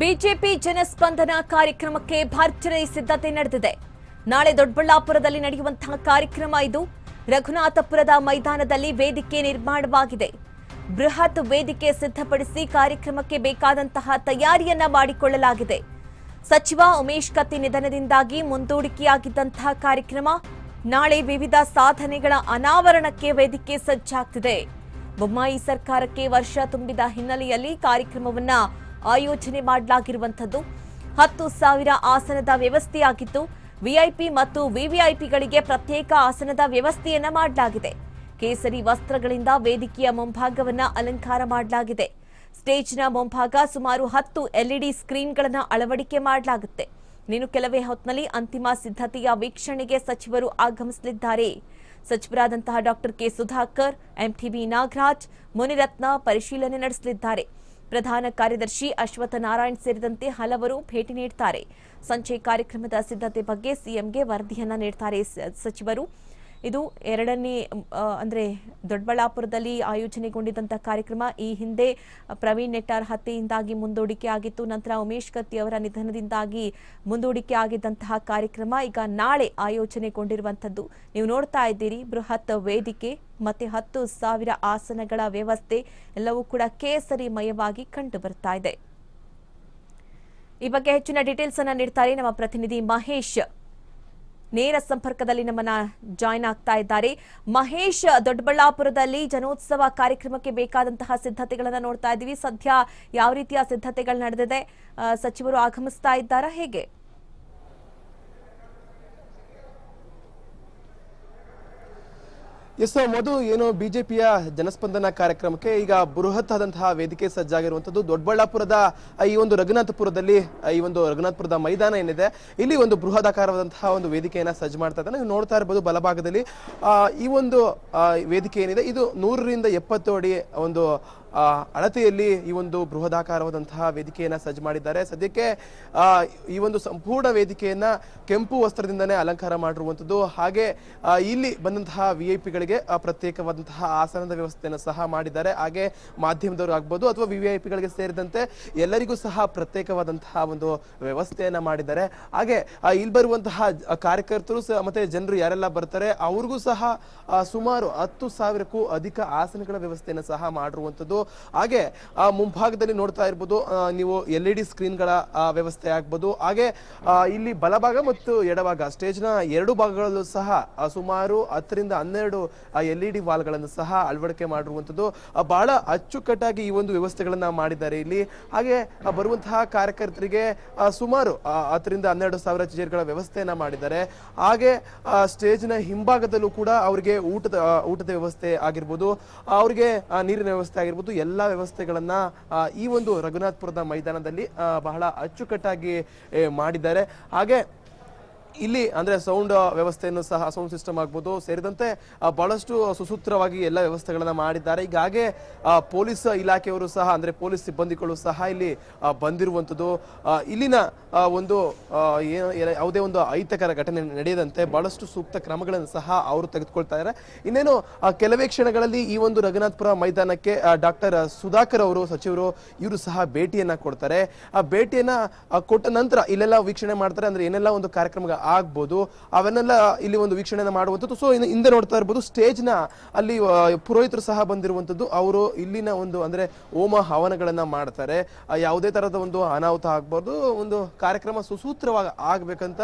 BJP ಜನಸ್ಪಂದನ ಕಾರ್ಯಕ್ರಮಕ್ಕೆ ಭರ್ಜರಿ ಸಿದ್ಧತೆ ನಡೆದಿದೆ ನಾಳೆ ದೊಡ್ಡಬಳ್ಳಾಪುರದಲ್ಲಿ ನಡೆಯುವಂತಹ ಕಾರ್ಯಕ್ರಮ ಇದು ರಘುನಾಥಪುರದ ಮೈದಾನದಲ್ಲಿ ವೇದಿಕೆ ನಿರ್ಮಾಣವಾಗಿದೆ ಬೃಹತ್ ವೇದಿಕೆ ಸಿದ್ಧಪಡಿಸಿ ಕಾರ್ಯಕ್ರಮಕ್ಕೆ ಬೇಕಾದಂತಹ ತಯಾರಿಯನ್ನ ಮಾಡಿಕೊಳ್ಳಲಾಗಿದೆ ಸಚಿವ ಉಮೇಶ್ ಕತ್ತಿ ನಿಧನದಿಂದಾಗಿ ಮುಂದೂಡಿಕೆಯಾಗಿದ್ದಂತಹ ಕಾರ್ಯಕ್ರಮ ನಾಳೆ ವಿವಿಧ ಸಾಧನೆಗಳ ಅನಾವರಣಕ್ಕೆ ವೇದಿಕೆ ಸಜ್ಜಾಗ್ತಿದೆ ಬೊಮ್ಮಾಯಿ ಸರ್ಕಾರಕ್ಕೆ ವರ್ಷ ತುಂಬಿದ ಹಿನ್ನೆಲೆಯಲ್ಲಿ ಕಾರ್ಯಕ್ರಮವನ್ನ ಆಯೋಜನೆ ಮಾಡಲಾಗಿರುವಂಥದ್ದು ಹತ್ತು ಸಾವಿರ ಆಸನದ ವ್ಯವಸ್ಥೆಯಾಗಿದ್ದು ವಿಐಪಿ ಮತ್ತು ವಿವಿಐಪಿಗಳಿಗೆ ಪ್ರತ್ಯೇಕ ಆಸನದ ವ್ಯವಸ್ಥೆಯನ್ನ ಮಾಡಲಾಗಿದೆ ಕೇಸರಿ ವಸ್ತ್ರಗಳಿಂದ ವೇದಿಕೆಯ ಮುಂಭಾಗವನ್ನು ಅಲಂಕಾರ ಮಾಡಲಾಗಿದೆ ಸ್ಟೇಜ್ನ ಮುಂಭಾಗ ಸುಮಾರು ಹತ್ತು ಎಲ್ಇಡಿ ಸ್ಕ್ರೀನ್ಗಳನ್ನು ಅಳವಡಿಕೆ ಮಾಡಲಾಗುತ್ತೆ ಇನ್ನು ಕೆಲವೇ ಹೊತ್ತಿನಲ್ಲಿ ಅಂತಿಮ ಸಿದ್ಧತೆಯ ವೀಕ್ಷಣೆಗೆ ಸಚಿವರು ಆಗಮಿಸಲಿದ್ದಾರೆ ಸಚಿವರಾದಂತಹ doctor K Sudhakar MTB Nagaraj Munirathna ಪರಿಶೀಲನೆ ನಡೆಸಲಿದ್ದಾರೆ ಪ್ರಧಾನ ಕಾರ್ಯದರ್ಶಿ ಅಶ್ವಥ್ ನಾರಾಯಣ್ ಸೇರಿದಂತೆ ಹಲವರು ಭೇಟಿ ನೀಡುತ್ತಾರೆ ಸಂಜೆ ಕಾರ್ಯಕ್ರಮದ ಸಿದ್ಧತೆ ಬಗ್ಗೆ ಸಿಎಂಗೆ ವರದಿಯನ್ನ ನೀಡುತ್ತಾರೆ ಸಚಿವರು ಇದು ಎರಡನೇ ಅಂದರೆ ದೊಡ್ಡಬಳ್ಳಾಪುರದಲ್ಲಿ ಆಯೋಜನೆಗೊಂಡಿದ್ದಂಥ ಕಾರ್ಯಕ್ರಮ ಈ ಹಿಂದೆ ಪ್ರವೀಣ್ ನೆಟ್ಟಾರ್ ಹತ್ಯೆಯಿಂದಾಗಿ ಮುಂದೂಡಿಕೆ ಆಗಿತ್ತು ನಂತರ ಉಮೇಶ್ ಕತ್ತಿ ಅವರ ನಿಧನದಿಂದಾಗಿ ಮುಂದೂಡಿಕೆ ಆಗಿದ್ದಂತಹ ಕಾರ್ಯಕ್ರಮ ಈಗ ನಾಳೆ ಆಯೋಜನೆಗೊಂಡಿರುವಂಥದ್ದು ನೀವು ನೋಡ್ತಾ ಇದ್ದೀರಿ ಬೃಹತ್ ವೇದಿಕೆ ಮತ್ತೆ ಹತ್ತು ಸಾವಿರ ಆಸನಗಳ ವ್ಯವಸ್ಥೆ ಎಲ್ಲವೂ ಕೂಡ ಕೇಸರಿಮಯವಾಗಿ ಕಂಡು ಬರ್ತಾ ಇದೆ ಈ ಬಗ್ಗೆ ಹೆಚ್ಚಿನ ಡೀಟೇಲ್ಸ್ ಅನ್ನ ನೀಡ್ತಾರೆ ನಮ್ಮ ಪ್ರತಿನಿಧಿ ಮಹೇಶ್ ನೇರ ಸಂಪರ್ಕದಲ್ಲಿ ನಮ್ಮನ್ನ ಜಾಯ್ನ್ ಆಗ್ತಾ ಇದ್ದಾರೆ ಮಹೇಶ್ ದೊಡ್ಡಬಳ್ಳಾಪುರದಲ್ಲಿ ಜನೋತ್ಸವ ಕಾರ್ಯಕ್ರಮಕ್ಕೆ ಬೇಕಾದಂತಹ ಸಿದ್ಧತೆಗಳನ್ನ ನೋಡ್ತಾ ಇದ್ದೀವಿ ಸದ್ಯ ಯಾವ ರೀತಿಯ ಸಿದ್ಧತೆಗಳು ನಡೆದಿದೆ ಸಚಿವರು ಆಗಮಿಸ್ತಾ ಇದ್ದಾರಾ ಹೇಗೆ ಎಸ್ ಮೊದಲು ಏನು ಬಿಜೆಪಿಯ ಜನಸ್ಪಂದನ ಕಾರ್ಯಕ್ರಮಕ್ಕೆ ಈಗ ಬೃಹತ್ ಆದಂತಹ ವೇದಿಕೆ ಸಜ್ಜಾಗಿರುವಂಥದ್ದು ದೊಡ್ಡಬಳ್ಳಾಪುರದ ಈ ಒಂದು ರಘುನಾಥಪುರದಲ್ಲಿ ಈ ಒಂದು ರಘುನಾಥಪುರದ ಮೈದಾನ ಏನಿದೆ ಇಲ್ಲಿ ಒಂದು ಬೃಹದಾಕಾರವಾದಂತಹ ಒಂದು ವೇದಿಕೆಯನ್ನು ಸಜ್ಜು ಮಾಡ್ತಾ ಇದ್ದಾನೆ ನೀವು ನೋಡ್ತಾ ಇರ್ಬೋದು ಬಲಭಾಗದಲ್ಲಿ ಈ ಒಂದು ವೇದಿಕೆ ಏನಿದೆ ಇದು ನೂರರಿಂದ ಎಪ್ಪತ್ತು ಅಡಿ ಒಂದು ಅಳತೆಯಲ್ಲಿ ಈ ಒಂದು ಬೃಹದಾಕಾರವಾದಂತಹ ವೇದಿಕೆಯನ್ನು ಸಜ್ಜು ಮಾಡಿದ್ದಾರೆ ಸದ್ಯಕ್ಕೆ ಈ ಒಂದು ಸಂಪೂರ್ಣ ವೇದಿಕೆಯನ್ನು ಕೆಂಪು ವಸ್ತ್ರದಿಂದನೇ ಅಲಂಕಾರ ಮಾಡಿರುವಂಥದ್ದು ಹಾಗೆ ಇಲ್ಲಿ ಬಂದಂತಹ ವಿ ಐ ಪಿಗಳಿಗೆ ಪ್ರತ್ಯೇಕವಾದಂತಹ ಆಸನದ ವ್ಯವಸ್ಥೆಯನ್ನು ಸಹ ಮಾಡಿದ್ದಾರೆ ಹಾಗೆ ಮಾಧ್ಯಮದವರು ಆಗ್ಬೋದು ಅಥವಾ ವಿ ಐ ಪಿಗಳಿಗೆ ಸೇರಿದಂತೆ ಎಲ್ಲರಿಗೂ ಸಹ ಪ್ರತ್ಯೇಕವಾದಂತಹ ಒಂದು ವ್ಯವಸ್ಥೆಯನ್ನು ಮಾಡಿದ್ದಾರೆ ಹಾಗೆ ಇಲ್ಲಿ ಬರುವಂತಹ ಕಾರ್ಯಕರ್ತರು ಮತ್ತೆ ಜನರು ಯಾರೆಲ್ಲ ಬರ್ತಾರೆ ಅವ್ರಿಗೂ ಸಹ ಸುಮಾರು ಹತ್ತು ಸಾವಿರಕ್ಕೂ ಅಧಿಕ ಆಸನಗಳ ವ್ಯವಸ್ಥೆಯನ್ನು ಸಹ ಮಾಡಿರುವಂಥದ್ದು ಹಾಗೆ ಆ ಮುಂಭಾಗದಲ್ಲಿ ನೋಡ್ತಾ ಇರ್ಬೋದು ನೀವು ಎಲ್ ಇ ಡಿ ಸ್ಕ್ರೀನ್ಗಳ ವ್ಯವಸ್ಥೆ ಆಗ್ಬೋದು ಹಾಗೆ ಇಲ್ಲಿ ಬಲಭಾಗ ಮತ್ತು ಎಡಭಾಗ ಸ್ಟೇಜ್ನ ಎರಡು ಭಾಗಗಳಲ್ಲೂ ಸಹ ಸುಮಾರು ಹತ್ತರಿಂದ ಹನ್ನೆರಡು ಎಲ್ ಇ ಡಿ ವಾಲ್ಗಳನ್ನು ಸಹ ಅಳವಡಿಕೆ ಮಾಡಿರುವಂಥದ್ದು ಬಹಳ ಅಚ್ಚುಕಟ್ಟಾಗಿ ಈ ಒಂದು ವ್ಯವಸ್ಥೆಗಳನ್ನ ಮಾಡಿದ್ದಾರೆ ಇಲ್ಲಿ ಹಾಗೆ ಬರುವಂತಹ ಕಾರ್ಯಕರ್ತರಿಗೆ ಸುಮಾರು ಹತ್ತರಿಂದ ಹನ್ನೆರಡು ಸಾವಿರ ಚೇರ್ಗಳ ವ್ಯವಸ್ಥೆಯನ್ನ ಮಾಡಿದ್ದಾರೆ ಹಾಗೆ ಸ್ಟೇಜ್ನ ಹಿಂಭಾಗದಲ್ಲೂ ಕೂಡ ಅವರಿಗೆ ಊಟದ ಊಟದ ವ್ಯವಸ್ಥೆ ಆಗಿರ್ಬೋದು ಅವರಿಗೆ ನೀರಿನ ವ್ಯವಸ್ಥೆ ಆಗಿರ್ಬೋದು ಮತ್ತು ಎಲ್ಲ ವ್ಯವಸ್ಥೆಗಳನ್ನು ಈ ಒಂದು ರಘುನಾಥ್ಪುರದ ಮೈದಾನದಲ್ಲಿ ಬಹಳ ಅಚ್ಚುಕಟ್ಟಾಗಿ ಮಾಡಿದ್ದಾರೆ ಹಾಗೆ ಇಲ್ಲಿ ಅಂದ್ರೆ ಸೌಂಡ್ ವ್ಯವಸ್ಥೆಯನ್ನು ಸಹ ಸೌಂಡ್ ಸಿಸ್ಟಮ್ ಆಗ್ಬೋದು ಸೇರಿದಂತೆ ಬಹಳಷ್ಟು ಸುಸೂತ್ರವಾಗಿ ಎಲ್ಲ ವ್ಯವಸ್ಥೆಗಳನ್ನ ಮಾಡಿದ್ದಾರೆ ಹೀಗಾಗಿ ಪೊಲೀಸ್ ಇಲಾಖೆಯವರು ಸಹ ಅಂದ್ರೆ ಪೊಲೀಸ್ ಸಿಬ್ಬಂದಿಗಳು ಸಹ ಇಲ್ಲಿ ಬಂದಿರುವಂತದ್ದು ಇಲ್ಲಿನ ಒಂದು ಯಾವುದೇ ಒಂದು ಅಹಿತಕರ ಘಟನೆ ನಡೆಯದಂತೆ ಬಹಳಷ್ಟು ಸೂಕ್ತ ಕ್ರಮಗಳನ್ನು ಸಹ ಅವರು ತೆಗೆದುಕೊಳ್ತಾ ಇದ್ದಾರೆ ಇನ್ನೇನು ಕೆಲವೇ ಕ್ಷಣಗಳಲ್ಲಿ ಈ ಒಂದು ರಘುನಾಥ್ಪುರ ಮೈದಾನಕ್ಕೆ ಡಾಕ್ಟರ್ ಸುಧಾಕರ್ ಅವರು ಸಚಿವರು ಇವರು ಸಹ ಭೇಟಿಯನ್ನ ಕೊಡ್ತಾರೆ ಆ ಭೇಟಿಯನ್ನ ಕೊಟ್ಟ ನಂತರ ಇಲ್ಲೆಲ್ಲ ವೀಕ್ಷಣೆ ಮಾಡ್ತಾರೆ ಅಂದ್ರೆ ಏನೆಲ್ಲ ಒಂದು ಕಾರ್ಯಕ್ರಮ ಆಗ್ಬೋದು ಅವನ್ನೆಲ್ಲ ಇಲ್ಲಿ ಒಂದು ವೀಕ್ಷಣೆಯನ್ನು ಮಾಡುವಂಥದ್ದು ಸೊ ಹಿಂದೆ ನೋಡ್ತಾ ಇರ್ಬೋದು ಸ್ಟೇಜ್ನ ಅಲ್ಲಿ ಪುರೋಹಿತರು ಸಹ ಬಂದಿರುವಂಥದ್ದು ಅವರು ಇಲ್ಲಿನ ಒಂದು ಅಂದರೆ ಹೋಮ ಹವನಗಳನ್ನು ಮಾಡ್ತಾರೆ ಯಾವುದೇ ಥರದ ಒಂದು ಅನಾಹುತ ಆಗ್ಬಾರ್ದು ಒಂದು ಕಾರ್ಯಕ್ರಮ ಸುಸೂತ್ರವಾಗಿ ಆಗಬೇಕಂತ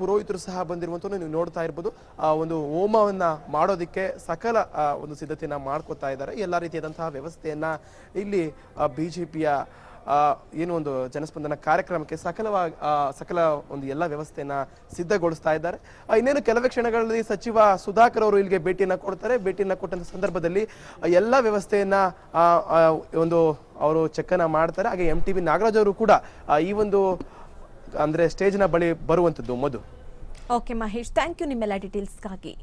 ಪುರೋಹಿತರು ಸಹ ಬಂದಿರುವಂಥದ್ದು ನೀವು ನೋಡ್ತಾ ಇರ್ಬೋದು ಆ ಒಂದು ಹೋಮವನ್ನು ಮಾಡೋದಕ್ಕೆ ಸಕಲ ಒಂದು ಸಿದ್ಧತೆಯನ್ನು ಮಾಡ್ಕೋತಾ ಇದ್ದಾರೆ ಎಲ್ಲ ರೀತಿಯಾದಂತಹ ವ್ಯವಸ್ಥೆಯನ್ನು ಇಲ್ಲಿ ಬಿ ಜೆ ಪಿಯ ಏನು ಒಂದು ಜನಸ್ಪಂದನ ಕಾರ್ಯಕ್ರಮಕ್ಕೆ ಸಕಲವಾಗಿ ಸಕಲ ಒಂದು ಎಲ್ಲ ವ್ಯವಸ್ಥೆಯನ್ನ ಸಿದ್ಧಗೊಳಿಸ್ತಾ ಇದ್ದಾರೆ ಇನ್ನೇನು ಕೆಲವೇ ಕ್ಷಣಗಳಲ್ಲಿ ಸಚಿವ ಸುಧಾಕರ್ ಅವರು ಇಲ್ಲಿಗೆ ಭೇಟಿಯನ್ನ ಕೊಡ್ತಾರೆ ಭೇಟಿಯನ್ನ ಕೊಟ್ಟಂತ ಸಂದರ್ಭದಲ್ಲಿ ಎಲ್ಲ ವ್ಯವಸ್ಥೆಯನ್ನ ಒಂದು ಅವರು ಚೆಕ್ಕನ್ನ ಮಾಡ್ತಾರೆ ಹಾಗೆ ಎಂ ಟಿ ಬಿ ನಾಗರಾಜ್ ಅವರು ಕೂಡ ಈ ಒಂದು ಅಂದ್ರೆ ಸ್ಟೇಜ್ನ ಬಳಿ ಬರುವಂತದ್ದು Madhu okay Mahesh thank you ನಿಮ್ಮೆಲ್ಲ ಡೀಟೇಲ್ಸ್ಗಾಗಿ